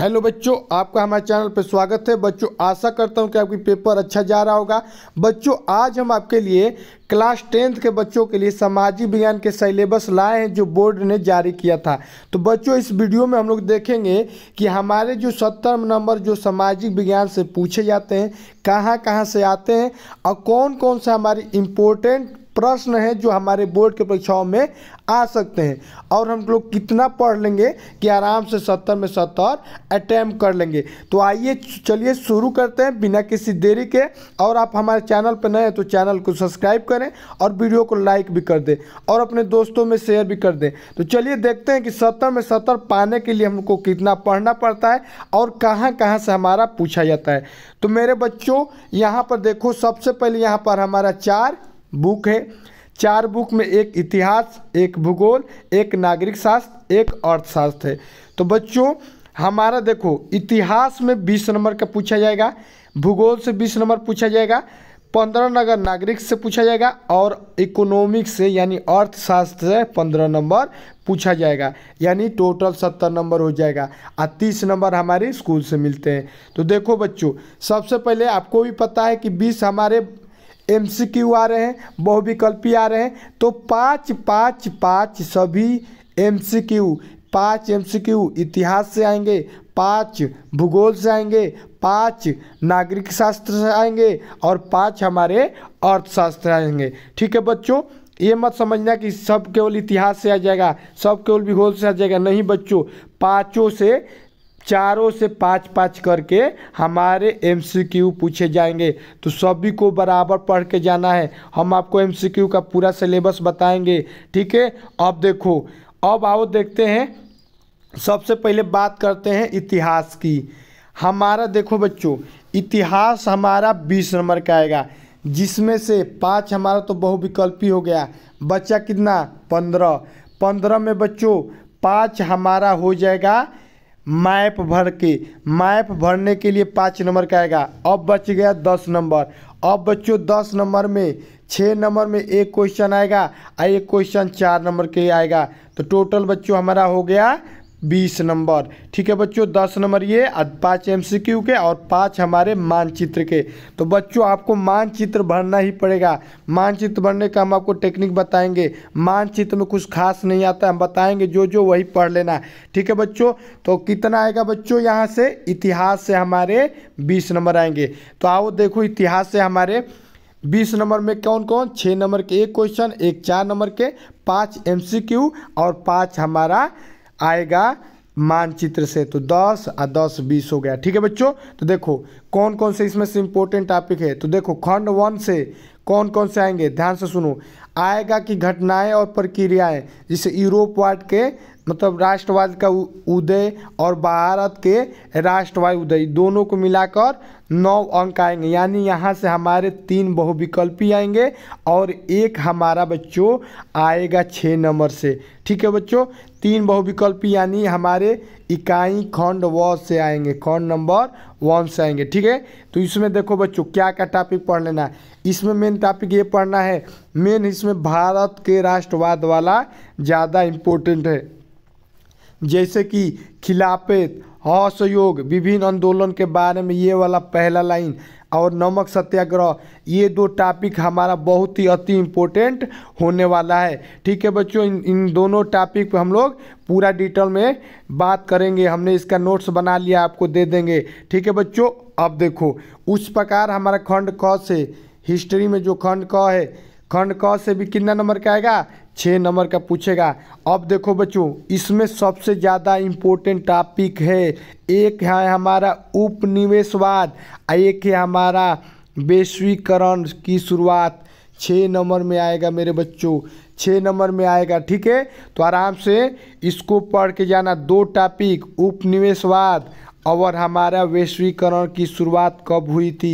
hello बच्चों आपका हमारे चैनल पर स्वागत है बच्चों आशा करता हूं कि आपकी पेपर अच्छा जा रहा होगा बच्चों आज हम आपके लिए क्लास टेंथ के बच्चों के लिए सामाजिक विज्ञान के सिलेबस लाए हैं जो बोर्ड ने जारी किया था तो बच्चों इस वीडियो में हम लोग देखेंगे कि हमारे जो सत्तर नंबर जो सामाजिक विज्ञान से पूछे जाते हैं कहाँ कहाँ से आते हैं और कौन कौन से हमारे इम्पोर्टेंट प्रश्न हैं जो हमारे बोर्ड के परीक्षाओं में आ सकते हैं और हम लोग कितना पढ़ लेंगे कि आराम से सत्तर में सत्तर अटैम्प कर लेंगे तो आइए चलिए शुरू करते हैं बिना किसी देरी के और आप हमारे चैनल पर नए हैं तो चैनल को सब्सक्राइब करें और वीडियो को लाइक भी कर दें और अपने दोस्तों में शेयर भी कर दें तो चलिए देखते हैं कि सत्तर में सत्तर पाने के लिए हमको कितना पढ़ना पड़ता है और कहाँ कहाँ से हमारा पूछा जाता है तो मेरे बच्चों यहाँ पर देखो सबसे पहले यहाँ पर हमारा चार बुक है चार बुक में एक इतिहास एक भूगोल एक नागरिक शास्त्र एक अर्थशास्त्र है तो बच्चों हमारा देखो इतिहास में बीस नंबर का पूछा जाएगा भूगोल से बीस नंबर पूछा जाएगा पंद्रह नगर नागरिक से पूछा जाएगा और इकोनॉमिक से यानी अर्थशास्त्र से पंद्रह नंबर पूछा जाएगा यानी टोटल सत्तर नंबर हो जाएगा और तीस नंबर हमारे स्कूल से मिलते हैं तो देखो बच्चों सबसे पहले आपको भी पता है कि बीस हमारे एम सी क्यू आ रहे हैं बहुविकल्पी आ रहे हैं तो पाँच पाँच पाँच सभी एम सी क्यू पाँच एम सी क्यू इतिहास से आएंगे पाँच भूगोल से आएंगे पाँच नागरिक शास्त्र से आएंगे और पाँच हमारे अर्थशास्त्र आएंगे ठीक है बच्चों ये मत समझना कि सब केवल इतिहास से आ जाएगा सब केवल भूगोल से आ जाएगा नहीं बच्चों पाँचों से चारों से पाँच पाँच करके हमारे एमसीक्यू पूछे जाएंगे तो सभी को बराबर पढ़ के जाना है हम आपको एमसीक्यू का पूरा सिलेबस बताएंगे ठीक है अब देखो अब आओ देखते हैं सबसे पहले बात करते हैं इतिहास की हमारा देखो बच्चों इतिहास हमारा बीस नंबर का आएगा जिसमें से पाँच हमारा तो बहुविकल्पी हो गया बच्चा कितना पंद्रह पंद्रह में बच्चों पाँच हमारा हो जाएगा मैप भर के मैप भरने के लिए पाँच नंबर का आएगा अब बच गया दस नंबर अब बच्चों दस नंबर में छः नंबर में एक क्वेश्चन आएगा और एक क्वेश्चन चार नंबर के आएगा तो टोटल बच्चों हमारा हो गया बीस नंबर ठीक है बच्चों दस नंबर ये पाँच एमसीक्यू के और पाँच हमारे मानचित्र के तो बच्चों आपको मानचित्र भरना ही पड़ेगा मानचित्र भरने का हम आपको टेक्निक बताएंगे मानचित्र में कुछ खास नहीं आता हम बताएंगे जो जो वही पढ़ लेना ठीक है बच्चों तो कितना आएगा बच्चों यहाँ से इतिहास से हमारे बीस नंबर आएंगे तो आओ देखो इतिहास से हमारे बीस नंबर में कौन कौन छः नंबर के एक क्वेश्चन एक चार नंबर के पाँच एम और पाँच हमारा आएगा मानचित्र से तो 10 और 10 20 हो गया ठीक है बच्चों तो देखो कौन कौन से इसमें से इम्पोर्टेंट टॉपिक है तो देखो खंड वन से कौन कौन से आएंगे ध्यान से सुनो आएगा कि घटनाएं और प्रक्रियाएं जिसे यूरोप यूरोपवाद के मतलब राष्ट्रवाद का उदय और भारत के राष्ट्रवाद उदय दोनों को मिलाकर नौ अंक आएंगे यानी यहाँ से हमारे तीन बहुविकल्पी आएंगे और एक हमारा बच्चों आएगा छः नंबर से ठीक है बच्चों तीन बहुविकल्प यानी हमारे इकाई खंड व से आएंगे खंड नंबर वन से आएंगे ठीक है तो इसमें देखो बच्चों क्या क्या टॉपिक पढ़ लेना है इसमें मेन टॉपिक ये पढ़ना है मेन इसमें भारत के राष्ट्रवाद वाला ज़्यादा इम्पोर्टेंट है जैसे कि खिलाफत असहयोग विभिन्न आंदोलन के बारे में ये वाला पहला लाइन और नमक सत्याग्रह ये दो टॉपिक हमारा बहुत ही अति इम्पोर्टेंट होने वाला है ठीक है बच्चों इन इन दोनों टॉपिक पे हम लोग पूरा डिटेल में बात करेंगे हमने इसका नोट्स बना लिया आपको दे देंगे ठीक है बच्चों अब देखो उस प्रकार हमारा खंड क से हिस्ट्री में जो खंड क है खंड क से भी कितना नंबर का आएगा छः नंबर का पूछेगा अब देखो बच्चों इसमें सबसे ज़्यादा इम्पोर्टेंट टॉपिक है एक है हमारा उपनिवेशवाद एक है हमारा वैश्वीकरण की शुरुआत छः नंबर में आएगा मेरे बच्चों छः नंबर में आएगा ठीक है तो आराम से इसको पढ़ के जाना दो टॉपिक उपनिवेशवाद और हमारा वैश्वीकरण की शुरुआत कब हुई थी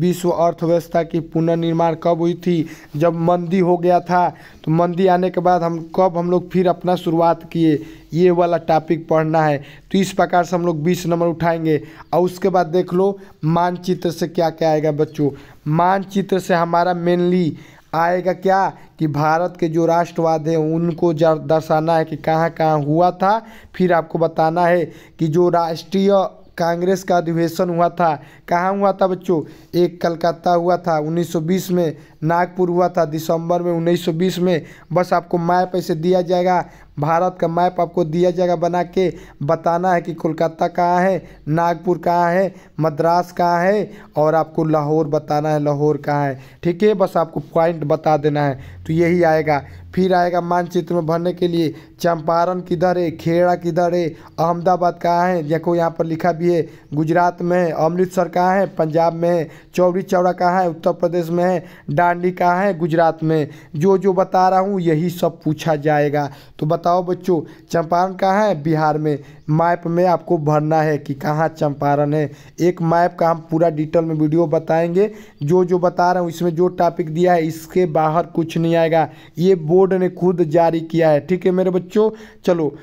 विश्व अर्थव्यवस्था की पुनर्निर्माण कब हुई थी जब मंदी हो गया था तो मंदी आने के बाद हम कब हम लोग फिर अपना शुरुआत किए ये वाला टॉपिक पढ़ना है तो इस प्रकार से हम लोग बीस नंबर उठाएंगे और उसके बाद देख लो मानचित्र से क्या क्या आएगा बच्चों मानचित्र से हमारा मेनली आएगा क्या कि भारत के जो राष्ट्रवाद हैं उनको दर्शाना है कि कहाँ कहाँ हुआ था फिर आपको बताना है कि जो राष्ट्रीय कांग्रेस का अधिवेशन हुआ था कहाँ हुआ था बच्चों एक कलकत्ता हुआ था 1920 में नागपुर हुआ था दिसंबर में 1920 में बस आपको मैप ऐसे दिया जाएगा भारत का मैप आपको दिया जाएगा बना के बताना है कि कोलकाता कहाँ है नागपुर कहाँ है मद्रास कहाँ है और आपको लाहौर बताना है लाहौर कहाँ है ठीक है बस आपको पॉइंट बता देना है तो यही आएगा फिर आएगा मानचित्र में भरने के लिए चंपारण किधर है खेड़ा किधर है अहमदाबाद कहाँ है देखो यहाँ पर लिखा भी है गुजरात में है अमृतसर कहाँ है पंजाब में है चौड़ी चौड़ा कहाँ है उत्तर प्रदेश में है डा कांडी कहाँ है गुजरात में जो जो बता रहा हूँ यही सब पूछा जाएगा तो बताओ बच्चों चंपारण कहाँ है बिहार में मैप में आपको भरना है कि कहाँ चंपारण है एक मैप का हम पूरा डिटेल में वीडियो बताएंगे जो जो बता रहा हूँ इसमें जो टॉपिक दिया है इसके बाहर कुछ नहीं आएगा ये बोर्ड ने खुद जारी किया है ठीक है मेरे बच्चों चलो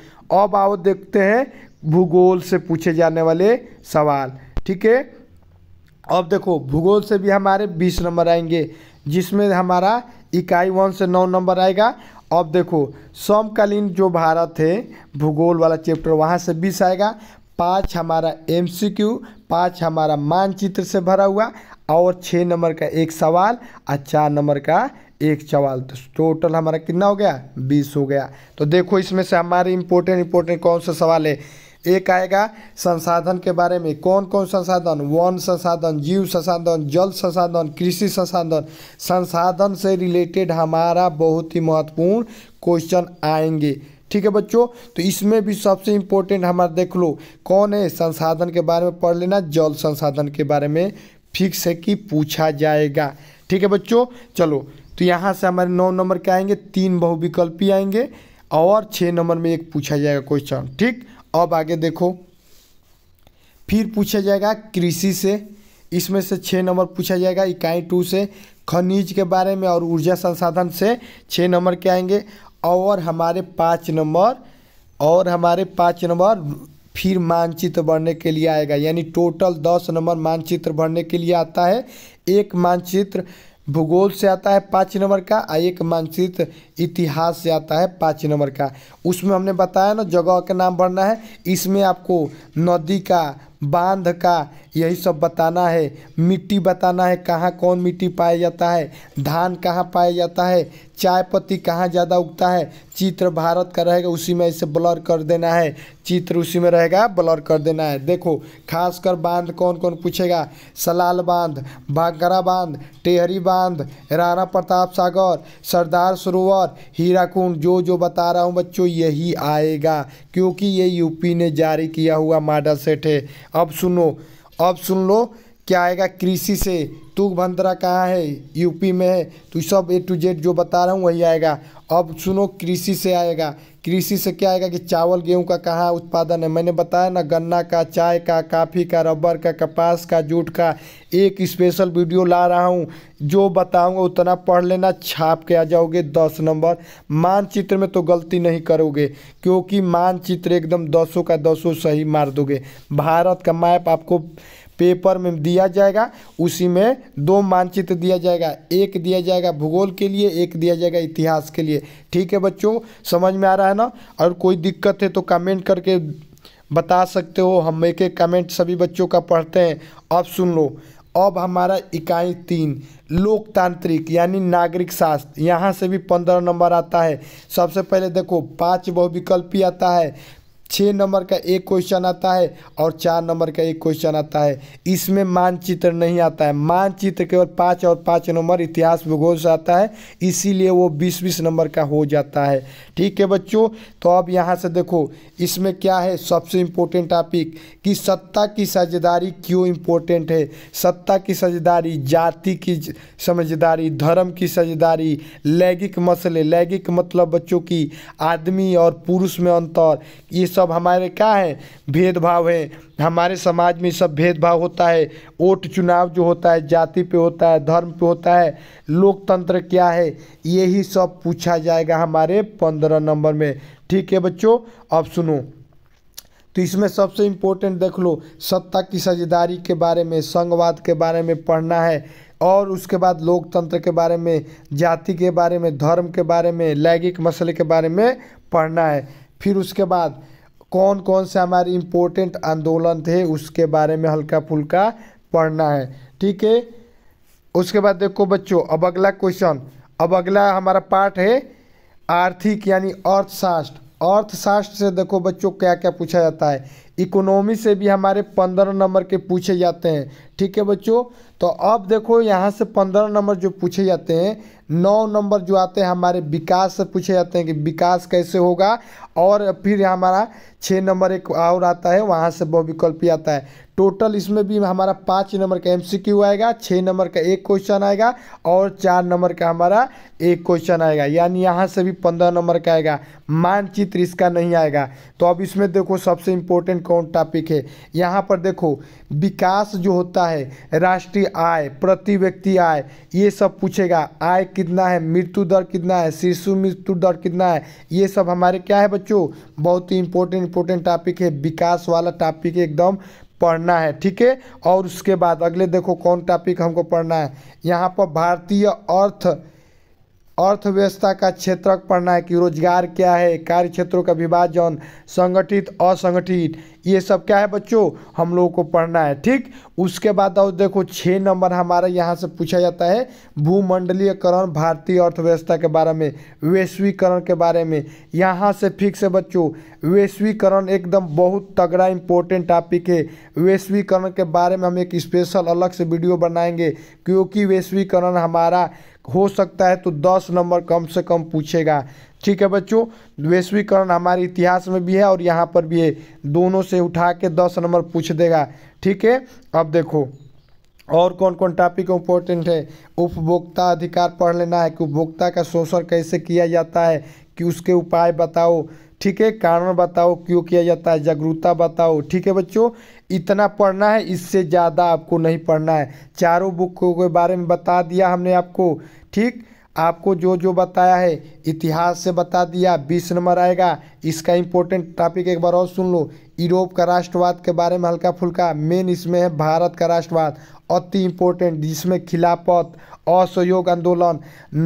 अब आओ देखते हैं भूगोल से पूछे जाने वाले सवाल ठीक है अब देखो भूगोल से भी हमारे बीस नंबर आएंगे जिसमें हमारा इकाई वन से नौ नंबर आएगा अब देखो समकालीन जो भारत है भूगोल वाला चैप्टर वहाँ से बीस आएगा पाँच हमारा एमसीक्यू पाँच हमारा मानचित्र से भरा हुआ और छः नंबर का एक सवाल और चार नंबर का एक सवाल तो टोटल हमारा कितना हो गया बीस हो गया तो देखो इसमें से हमारे इम्पोर्टेंट इम्पोर्टेंट कौन सा सवाल है एक आएगा संसाधन के बारे में कौन कौन संसाधन वन संसाधन जीव संसाधन जल संसाधन कृषि संसाधन संसाधन से रिलेटेड हमारा बहुत ही महत्वपूर्ण क्वेश्चन आएंगे ठीक है बच्चों तो इसमें भी सबसे इम्पोर्टेंट हमारा देख लो कौन है संसाधन के बारे में पढ़ लेना जल संसाधन के बारे में फिक्स है कि पूछा जाएगा ठीक है बच्चों चलो तो यहाँ से हमारे नौ नंबर के आएंगे तीन बहुविकल्पी आएंगे और छः नंबर में एक पूछा जाएगा क्वेश्चन ठीक अब आगे देखो फिर पूछा जाएगा कृषि से इसमें से छः नंबर पूछा जाएगा इकाई टू से खनिज के बारे में और ऊर्जा संसाधन से छः नंबर के आएंगे और हमारे पाँच नंबर और हमारे पाँच नंबर फिर मानचित्र भरने के लिए आएगा यानी टोटल दस नंबर मानचित्र भरने के लिए आता है एक मानचित्र भूगोल से आता है पाँच नंबर का और एक मानचित्र इतिहास से आता है पाँच नंबर का उसमें हमने बताया ना जगह का नाम भरना है इसमें आपको नदी का बांध का यही सब बताना है मिट्टी बताना है कहाँ कौन मिट्टी पाया जाता है धान कहाँ पाया जाता है चाय पत्ती कहाँ ज़्यादा उगता है चित्र भारत का रहेगा उसी में इसे ब्लर कर देना है चित्र उसी में रहेगा ब्लर कर देना है देखो खासकर बांध कौन कौन पूछेगा सलाल बांध भागरा बांध टेहरी बांध राणा प्रताप सागर सरदार सरोवर हीराकुंड जो जो बता रहा हूँ बच्चों यही आएगा क्योंकि ये यूपी ने जारी किया हुआ मॉडल सेट है अब सुनो अब सुन लो क्या आएगा कृषि से तुगभंतरा कहाँ है यूपी में है तो सब ए टू जेड जो बता रहा हूँ वही आएगा अब सुनो कृषि से आएगा कृषि से क्या आएगा कि चावल गेहूं का कहाँ उत्पादन है मैंने बताया ना गन्ना का चाय का काफ़ी का रबर का कपास का जूट का एक स्पेशल वीडियो ला रहा हूँ जो बताऊँगा उतना पढ़ लेना छाप के आ जाओगे दस नंबर मानचित्र में तो गलती नहीं करोगे क्योंकि मानचित्र एकदम दसों का दसों सही मार दोगे भारत का मैप आपको पेपर में दिया जाएगा उसी में दो मानचित्र दिया जाएगा एक दिया जाएगा भूगोल के लिए एक दिया जाएगा इतिहास के लिए ठीक है बच्चों समझ में आ रहा है ना और कोई दिक्कत है तो कमेंट करके बता सकते हो हम एक एक कमेंट सभी बच्चों का पढ़ते हैं अब सुन लो अब हमारा इकाई तीन लोकतांत्रिक यानी नागरिक शास्त्र यहाँ से भी पंद्रह नंबर आता है सबसे पहले देखो पांच बहुविकल्पी आता है छः नंबर का एक क्वेश्चन आता है और चार नंबर का एक क्वेश्चन आता है इसमें मानचित्र नहीं आता है मानचित्र केवल पाँच और पाँच नंबर इतिहास भूगोल से आता है इसीलिए वो बीस बीस नंबर का हो जाता है ठीक है बच्चों तो अब यहाँ से देखो इसमें क्या है सबसे इम्पोर्टेंट टॉपिक कि सत्ता की साझेदारी क्यों इम्पोर्टेंट है सत्ता की साझेदारी जाति की समझदारी धर्म की साझेदारी लैंगिक मसले लैंगिक मतलब बच्चों की आदमी और पुरुष में अंतर ये सब हमारे क्या है भेदभाव है हमारे समाज में सब भेदभाव होता है वोट चुनाव जो होता है जाति पे होता है धर्म पे होता है लोकतंत्र क्या है यही सब पूछा जाएगा हमारे पंद्रह नंबर में ठीक है बच्चों अब सुनो तो इसमें सबसे इम्पोर्टेंट देख लो सत्ता की साझेदारी के बारे में संघवाद के बारे में पढ़ना है और उसके बाद लोकतंत्र के बारे में जाति के बारे में धर्म के बारे में लैंगिक मसले के बारे में पढ़ना है फिर उसके बाद कौन कौन से हमारे इम्पोर्टेंट आंदोलन थे उसके बारे में हल्का फुल्का पढ़ना है ठीक है उसके बाद देखो बच्चों अब अगला क्वेश्चन अब अगला हमारा पार्ट है आर्थिक यानी अर्थशास्त्र अर्थशास्त्र से देखो बच्चों क्या क्या पूछा जाता है इकोनॉमी से भी हमारे पंद्रह नंबर के पूछे जाते हैं ठीक है बच्चों तो अब देखो यहाँ से पंद्रह नंबर जो पूछे जाते हैं नौ नंबर जो आते हैं हमारे विकास से पूछे जाते हैं कि विकास कैसे होगा और फिर हमारा छः नंबर एक और आता है वहाँ से बहुविकल्पी आता है टोटल इसमें भी हमारा पाँच नंबर का एमसीक्यू आएगा छः नंबर का एक क्वेश्चन आएगा और चार नंबर का हमारा एक क्वेश्चन आएगा यानी यहाँ से भी पंद्रह नंबर का आएगा मानचित्र इसका नहीं आएगा तो अब इसमें देखो सबसे इम्पोर्टेंट कौन टॉपिक है यहाँ पर देखो विकास जो होता है राष्ट्रीय आय प्रति व्यक्ति आय ये सब पूछेगा आय कितना है मृत्यु दर कितना है शिशु मृत्यु दर कितना है ये सब हमारे क्या है बच्चों बहुत ही इम्पोर्टेंट इम्पोर्टेंट टॉपिक है विकास वाला टॉपिक एकदम पढ़ना है ठीक है और उसके बाद अगले देखो कौन टॉपिक हमको पढ़ना है यहाँ पर भारतीय अर्थ अर्थव्यवस्था का क्षेत्र पढ़ना है कि रोजगार क्या है कार्य क्षेत्रों का विभाजन संगठित असंगठित ये सब क्या है बच्चों हम लोगों को पढ़ना है ठीक उसके बाद और देखो छः नंबर हमारा यहाँ से पूछा जाता है भूमंडलीयकरण भारतीय अर्थव्यवस्था के बारे में वैश्वीकरण के बारे में यहाँ से फिक्स है बच्चों वैश्वीकरण एकदम बहुत तगड़ा इंपॉर्टेंट टॉपिक है वैश्वीकरण के बारे में हम एक स्पेशल अलग से वीडियो बनाएंगे क्योंकि वैश्वीकरण हमारा हो सकता है तो दस नंबर कम से कम पूछेगा ठीक है बच्चों वैश्वीकरण हमारे इतिहास में भी है और यहाँ पर भी है दोनों से उठा के दस नंबर पूछ देगा ठीक है अब देखो और कौन कौन टॉपिक इम्पोर्टेंट है उपभोक्ता अधिकार पढ़ लेना है कि उपभोक्ता का शोषण कैसे किया जाता है कि उसके उपाय बताओ ठीक है कारण बताओ क्यों किया जाता है जागरूकता बताओ ठीक है बच्चों इतना पढ़ना है इससे ज़्यादा आपको नहीं पढ़ना है चारों बुकों के बारे में बता दिया हमने आपको ठीक आपको जो जो बताया है इतिहास से बता दिया बीस नंबर आएगा इसका इम्पोर्टेंट टॉपिक एक बार और सुन लो यूरोप का राष्ट्रवाद के बारे में हल्का फुल्का मेन इसमें है भारत का राष्ट्रवाद अति इम्पोर्टेंट जिसमें खिलाफत असहयोग आंदोलन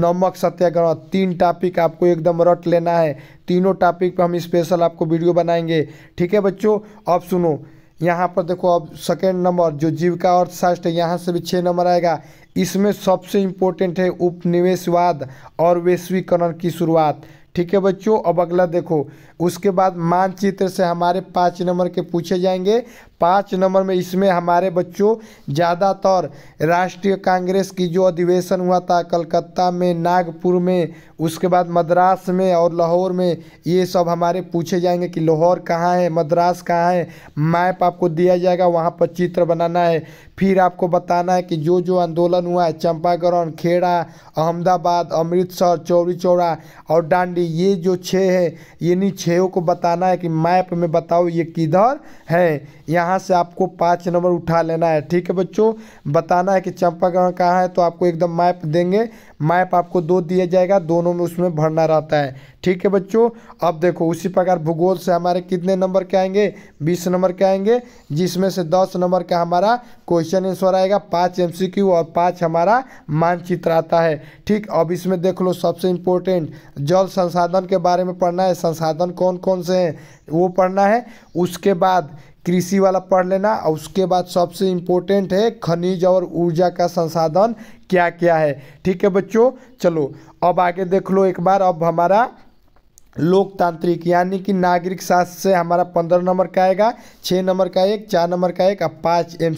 नमक सत्याग्रह तीन टॉपिक आपको एकदम रट लेना है तीनों टॉपिक पर हम स्पेशल आपको वीडियो बनाएंगे ठीक है बच्चों अब सुनो यहाँ पर देखो अब सेकेंड नंबर जो जीविका अर्थशास्त्र है यहाँ से भी छः नंबर आएगा इसमें सबसे इम्पोर्टेंट है उपनिवेशवाद और वैश्वीकरण की शुरुआत ठीक है बच्चों अब अगला देखो उसके बाद मानचित्र से हमारे पाँच नंबर के पूछे जाएंगे पाँच नंबर में इसमें हमारे बच्चों ज़्यादातर राष्ट्रीय कांग्रेस की जो अधिवेशन हुआ था कलकत्ता में नागपुर में उसके बाद मद्रास में और लाहौर में ये सब हमारे पूछे जाएंगे कि लाहौर कहाँ है मद्रास कहाँ है मैप आपको दिया जाएगा वहाँ पर चित्र बनाना है फिर आपको बताना है कि जो जो आंदोलन हुआ है चंपागरण खेड़ा अहमदाबाद अमृतसर चौरी चौड़ा और डांडी ये जो छः है यानी छः छो को बताना है कि मैप में बताओ ये किधर है यहाँ से आपको पाँच नंबर उठा लेना है ठीक है बच्चों बताना है कि चंपागढ़ कहाँ है तो आपको एकदम मैप देंगे मैप आपको दो दिया जाएगा दोनों में उसमें भरना रहता है ठीक है बच्चों अब देखो उसी प्रकार भूगोल से हमारे कितने नंबर के आएंगे बीस नंबर के आएंगे जिसमें से दस नंबर का हमारा क्वेश्चन आंसर आएगा पाँच एमसीक्यू और पाँच हमारा मानचित्र आता है ठीक अब इसमें देख लो सबसे इम्पोर्टेंट जल संसाधन के बारे में पढ़ना है संसाधन कौन कौन से हैं वो पढ़ना है उसके बाद कृषि वाला पढ़ लेना और उसके बाद सबसे इम्पोर्टेंट है खनिज और ऊर्जा का संसाधन क्या क्या है ठीक है बच्चों चलो अब आगे देख लो एक बार अब हमारा लोकतांत्रिक यानी कि नागरिक शास्त्र से हमारा पंद्रह नंबर का आएगा छः नंबर का एक चार नंबर का एक और पाँच एम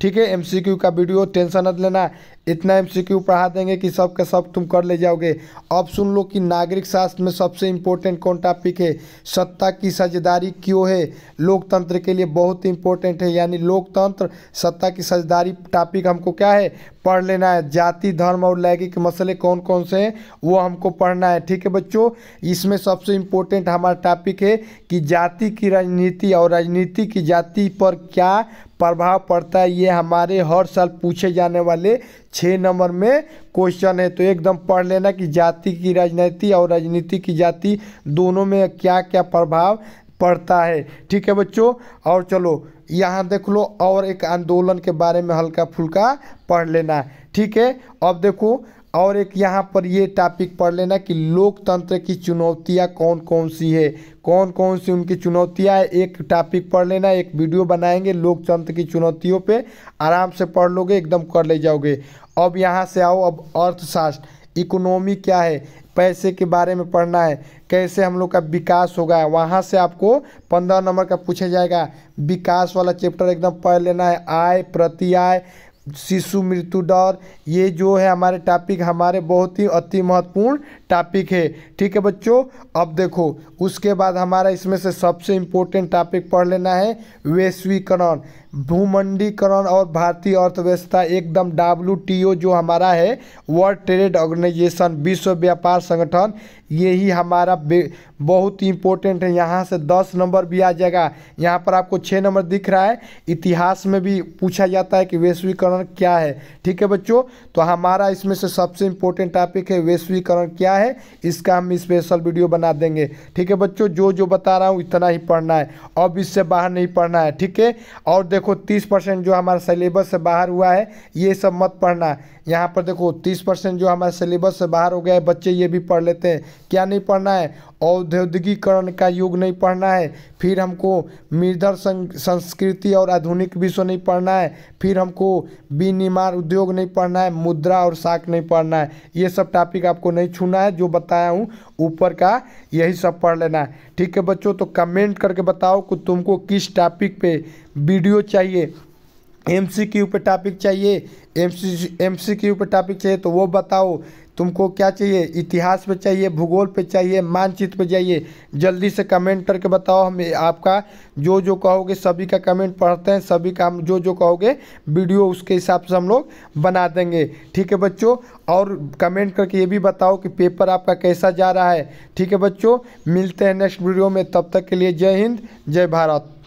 ठीक है एमसीक्यू का वीडियो टेंशन मत लेना इतना एमसीक्यू पढ़ा देंगे कि सब के सब तुम कर ले जाओगे अब सुन लो कि नागरिक शास्त्र में सबसे इम्पोर्टेंट कौन टॉपिक है सत्ता की साझेदारी क्यों है लोकतंत्र के लिए बहुत इंपॉर्टेंट है यानी लोकतंत्र सत्ता की साझेदारी टॉपिक हमको क्या है पढ़ लेना है जाति धर्म और लैंगिक मसले कौन कौन से हैं वो हमको पढ़ना है ठीक है बच्चों इसमें सबसे इम्पोर्टेंट हमारा टॉपिक है कि जाति की राजनीति और राजनीति की जाति पर क्या प्रभाव पड़ता है ये हमारे हर साल पूछे जाने वाले छः नंबर में क्वेश्चन है तो एकदम पढ़ लेना कि जाति की राजनीति और राजनीति की जाति दोनों में क्या क्या प्रभाव पड़ता है ठीक है बच्चों और चलो यहाँ देख लो और एक आंदोलन के बारे में हल्का फुल्का पढ़ लेना ठीक है अब देखो और एक यहाँ पर ये टॉपिक पढ़ लेना कि लोकतंत्र की चुनौतियाँ कौन कौन सी है कौन कौन सी उनकी चुनौतियाँ है एक टॉपिक पढ़ लेना एक वीडियो बनाएंगे लोकतंत्र की चुनौतियों पे आराम से पढ़ लोगे एकदम कर ले जाओगे अब यहाँ से आओ अब अर्थशास्त्र इकोनॉमी क्या है पैसे के बारे में पढ़ना है कैसे हम लोग का विकास होगा वहाँ से आपको पंद्रह नंबर का पूछा जाएगा विकास वाला चैप्टर एकदम पढ़ लेना है आय प्रति आय शिशु मृत्यु दर ये जो है हमारे टॉपिक हमारे बहुत ही अति महत्वपूर्ण टॉपिक है ठीक है बच्चों अब देखो उसके बाद हमारा इसमें से सबसे इम्पोर्टेंट टॉपिक पढ़ लेना है वैश्वीकरण भूमंडीकरण और भारतीय अर्थव्यवस्था एकदम डब्ल्यू जो हमारा है वर्ल्ड ट्रेड ऑर्गेनाइजेशन विश्व व्यापार संगठन यही हमारा बहुत इंपॉर्टेंट है यहाँ से दस नंबर भी आ जाएगा यहाँ पर आपको छः नंबर दिख रहा है इतिहास में भी पूछा जाता है कि वैश्वीकरण क्या है ठीक है बच्चों तो हमारा इसमें से सबसे इम्पोर्टेंट टॉपिक है वैश्वीकरण क्या है है इसका हम स्पेशल वीडियो बना देंगे ठीक है बच्चों जो जो बता रहा हूँ इतना ही पढ़ना है अब इससे बाहर नहीं पढ़ना है ठीक है और देखो तीस परसेंट जो हमारा सिलेबस से बाहर हुआ है ये सब मत पढ़ना है यहाँ पर देखो तीस परसेंट जो हमारे सिलेबस से बाहर हो गया है बच्चे ये भी पढ़ लेते हैं क्या नहीं पढ़ना है औद्योगिकरण का युग नहीं पढ़ना है फिर हमको मृदर संस्कृति और आधुनिक विश्व नहीं पढ़ना है फिर हमको विनिर्माण उद्योग नहीं पढ़ना है मुद्रा और साख नहीं पढ़ना है ये सब टॉपिक आपको नहीं छूना है जो बताया हूँ ऊपर का यही सब पढ़ लेना है ठीक है बच्चों तो कमेंट करके बताओ कि तुमको किस टॉपिक पे वीडियो चाहिए एम सी क्यू पे टॉपिक चाहिए M C M C Q पे टॉपिक चाहिए तो वो बताओ तुमको क्या चाहिए इतिहास पे चाहिए भूगोल पे चाहिए मानचित्र पे चाहिए जल्दी से कमेंट करके बताओ हम आपका जो जो कहोगे सभी का कमेंट पढ़ते हैं सभी का हम जो जो कहोगे वीडियो उसके हिसाब से हम लोग बना देंगे ठीक है बच्चों और कमेंट करके ये भी बताओ कि पेपर आपका कैसा जा रहा है ठीक है बच्चों मिलते हैं नेक्स्ट वीडियो में तब तक के लिए जय हिंद जय भारत